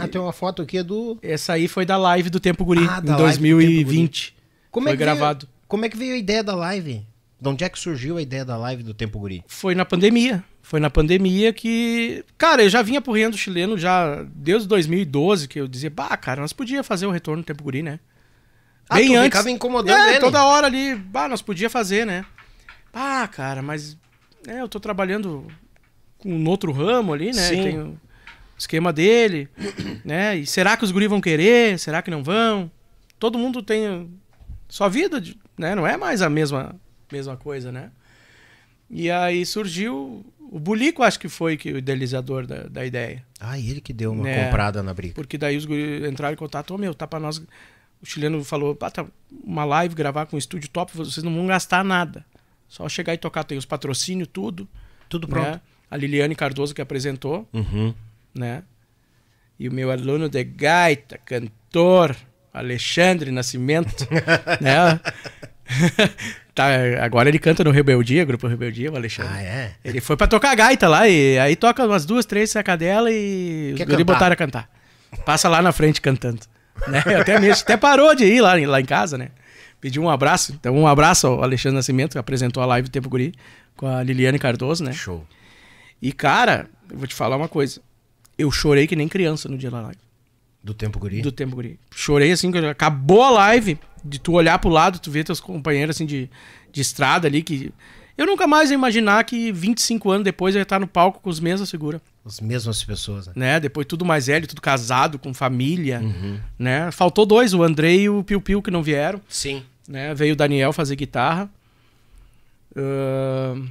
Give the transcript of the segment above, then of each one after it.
Tem, tem uma foto aqui é do. Essa aí foi da live do Tempo Guri, ah, em 2020. Guri. Como é foi é gravado. Veio, como é que veio a ideia da live? De onde é que surgiu a ideia da live do Tempo Guri? Foi na pandemia. Foi na pandemia que. Cara, eu já vinha pro Reino Chileno já desde 2012, que eu dizia, bah, cara, nós podíamos fazer o retorno do Tempo Guri, né? Ah, Bem antes. ficava incomodando é, ele. toda hora ali, bah, nós podíamos fazer, né? Ah, cara, mas. É, eu tô trabalhando com outro ramo ali, né? Sim. Tenho esquema dele, né? E será que os guri vão querer? Será que não vão? Todo mundo tem sua vida, né? Não é mais a mesma, mesma coisa, né? E aí surgiu o Bulico, acho que foi que o idealizador da, da ideia. Ah, ele que deu uma né? comprada na briga. Porque daí os guri entraram em contato, ô oh, meu, tá pra nós... O chileno falou, tá uma live, gravar com um estúdio top, vocês não vão gastar nada. Só chegar e tocar, tem os patrocínios, tudo. Tudo pronto. Né? A Liliane Cardoso que apresentou. Uhum né? E o meu aluno de gaita, cantor, Alexandre Nascimento, né? tá, agora ele canta no Rebeldia, grupo Rebeldia, o Alexandre. Ah, é? Ele foi pra tocar gaita lá, e aí toca umas duas, três sacadela e Quer os guri botaram a cantar. Passa lá na frente cantando. Né? Até, mesmo, até parou de ir lá, lá em casa, né? Pediu um abraço. Então, um abraço ao Alexandre Nascimento, que apresentou a live do Tempo Guri com a Liliane Cardoso, né? Show. E, cara, eu vou te falar uma coisa. Eu chorei que nem criança no dia da live. Do tempo guri? Do tempo guri. Chorei assim, acabou a live, de tu olhar pro lado, tu ver teus companheiros assim de, de estrada ali, que. Eu nunca mais ia imaginar que 25 anos depois eu ia estar no palco com os mesmos figuras. As mesmas pessoas, né? né? Depois tudo mais velho, tudo casado, com família, uhum. né? Faltou dois, o Andrei e o Piu Piu que não vieram. Sim. Né? Veio o Daniel fazer guitarra. Uh...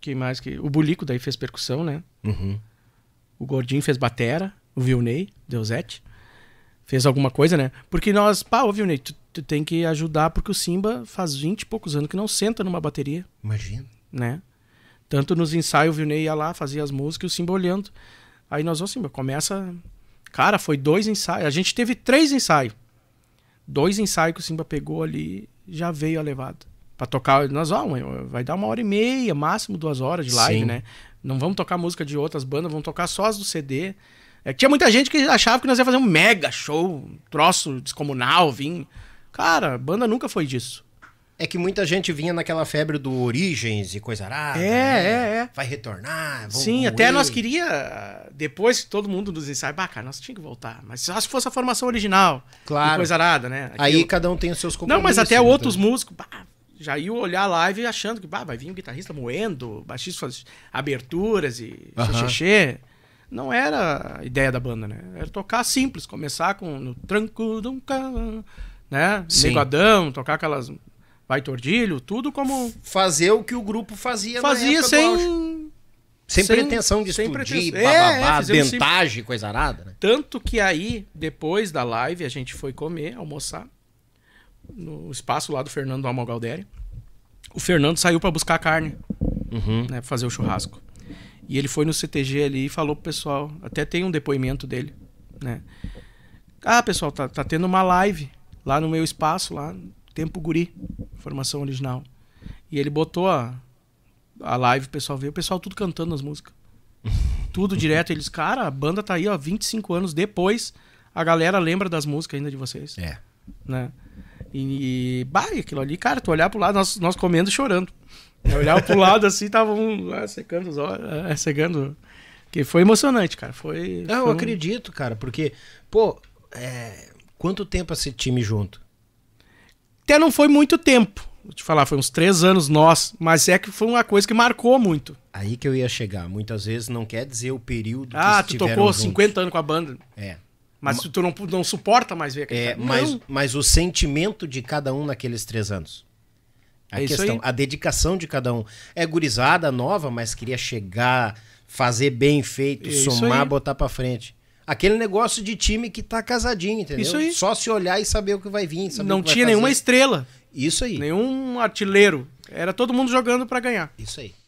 Quem mais? que O Bulico daí fez percussão, né? Uhum. O Gordinho fez batera, o Vilney, Deusete, fez alguma coisa, né? Porque nós, pá, ô Vilney, tu, tu tem que ajudar porque o Simba faz 20 e poucos anos que não senta numa bateria. Imagina. Né? Tanto nos ensaios, o Vilney ia lá, fazia as músicas e o Simba olhando. Aí nós, ô Simba, começa. Cara, foi dois ensaios. A gente teve três ensaios. Dois ensaios que o Simba pegou ali, já veio a levada para tocar. Nós vamos, vai dar uma hora e meia, máximo duas horas de live, Sim. né? Não vamos tocar música de outras bandas, vamos tocar só as do CD. É, tinha muita gente que achava que nós ia fazer um mega show, um troço descomunal, vim. Cara, banda nunca foi disso. É que muita gente vinha naquela febre do Origens e coisa rara É, né? é, é. Vai retornar. Sim, morrer. até nós queria, depois que todo mundo nos ensaios, bah, cara, nós tinha que voltar. Mas só se fosse a formação original. Claro. E coisa arada, né? Aquilo... Aí cada um tem os seus compromissos. Não, mas até né, outros músicos, bah, já ia olhar a live achando que bah, vai vir um guitarrista moendo, baixista fazendo aberturas e uhum. Não era a ideia da banda, né? Era tocar simples, começar com no tranco de um carro, né? Negadão, tocar aquelas vai tordilho, tudo como fazer o que o grupo fazia Fazia sem sem, sem pretensão de sem explodir, preten... bababá, é, é dentagem, coisa arada, né? Tanto que aí, depois da live, a gente foi comer, almoçar no espaço lá do Fernando Almogalderi. O Fernando saiu para buscar carne, uhum. né, pra fazer o churrasco. E ele foi no CTG ali e falou pro pessoal, até tem um depoimento dele, né? Ah, pessoal, tá, tá tendo uma live lá no meu espaço, lá, Tempo Guri, formação original. E ele botou a, a live, o pessoal veio, o pessoal tudo cantando as músicas. tudo direto. Eles, cara, a banda tá aí, ó, 25 anos depois, a galera lembra das músicas ainda de vocês. É. Né? E, e bah, aquilo ali, cara, tu olhar pro lado, nós, nós comendo e chorando. Eu olhava pro lado assim, tava um, ah, secando os olhos, ah, secando. Que foi emocionante, cara. Foi. Não, ah, foi eu um... acredito, cara, porque, pô, é... quanto tempo esse time junto? Até não foi muito tempo. Vou te falar, foi uns três anos nós, mas é que foi uma coisa que marcou muito. Aí que eu ia chegar. Muitas vezes não quer dizer o período ah, que Ah, tu tocou juntos. 50 anos com a banda. É. Mas Ma... tu não, não suporta mais ver aquele é, cara. Mas, mas o sentimento de cada um naqueles três anos. A é questão, a dedicação de cada um. É gurizada, nova, mas queria chegar, fazer bem feito, é somar, botar pra frente. Aquele negócio de time que tá casadinho, entendeu? Isso aí. Só se olhar e saber o que vai vir. não tinha nenhuma estrela. Isso aí. Nenhum artilheiro. Era todo mundo jogando para ganhar. Isso aí.